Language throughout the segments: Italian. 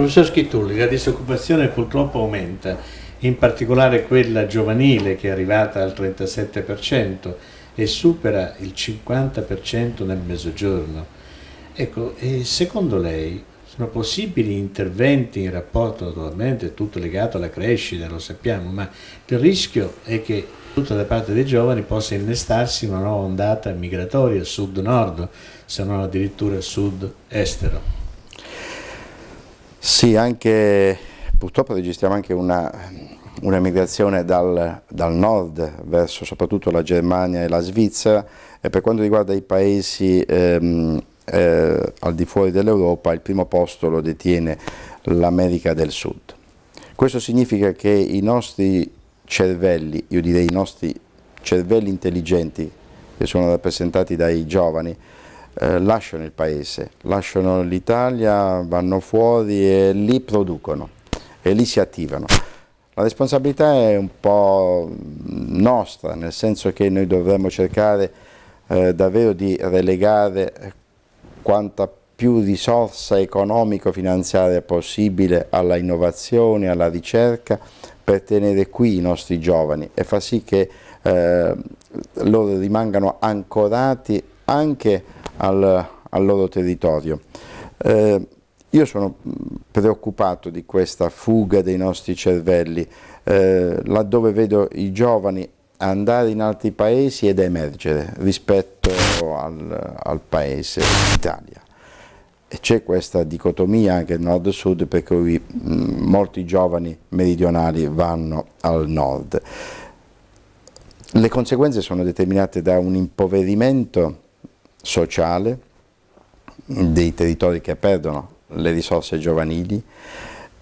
Professor Schittulli, la disoccupazione purtroppo aumenta, in particolare quella giovanile che è arrivata al 37% e supera il 50% nel mezzogiorno. Ecco, secondo lei sono possibili interventi in rapporto naturalmente tutto legato alla crescita, lo sappiamo, ma il rischio è che tutta da parte dei giovani possa innestarsi una nuova ondata migratoria sud-nord, se non addirittura sud-estero. Sì, anche, purtroppo registriamo anche un'emigrazione un dal, dal, nord verso soprattutto la Germania e la Svizzera e per quanto riguarda i paesi ehm, eh, al di fuori dell'Europa il primo posto lo detiene l'America del Sud. Questo significa che i nostri cervelli, io direi i nostri cervelli intelligenti che sono rappresentati dai giovani, eh, lasciano il paese, lasciano l'Italia, vanno fuori e lì producono e lì si attivano. La responsabilità è un po' nostra, nel senso che noi dovremmo cercare eh, davvero di relegare quanta più risorsa economico-finanziaria possibile alla innovazione, alla ricerca, per tenere qui i nostri giovani e far sì che eh, loro rimangano ancorati anche a al, al loro territorio. Eh, io sono mm, preoccupato di questa fuga dei nostri cervelli, eh, laddove vedo i giovani andare in altri paesi ed emergere rispetto al, al paese Italia. C'è questa dicotomia anche nord-sud per cui mh, mm, molti giovani meridionali vanno al nord. Le conseguenze sono determinate da un impoverimento sociale dei territori che perdono le risorse giovanili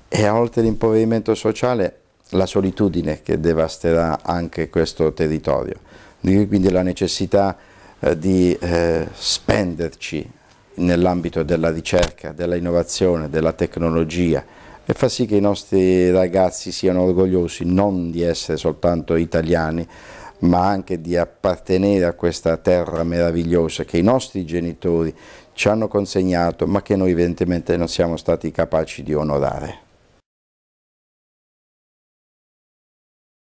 e oltre all'impoverimento sociale la solitudine che devasterà anche questo territorio. Quindi la necessità eh, di eh, spenderci nell'ambito della ricerca, dell'innovazione, della tecnologia e far sì che i nostri ragazzi siano orgogliosi non di essere soltanto italiani, ma anche di appartenere a questa terra meravigliosa che i nostri genitori ci hanno consegnato ma che noi evidentemente non siamo stati capaci di onorare.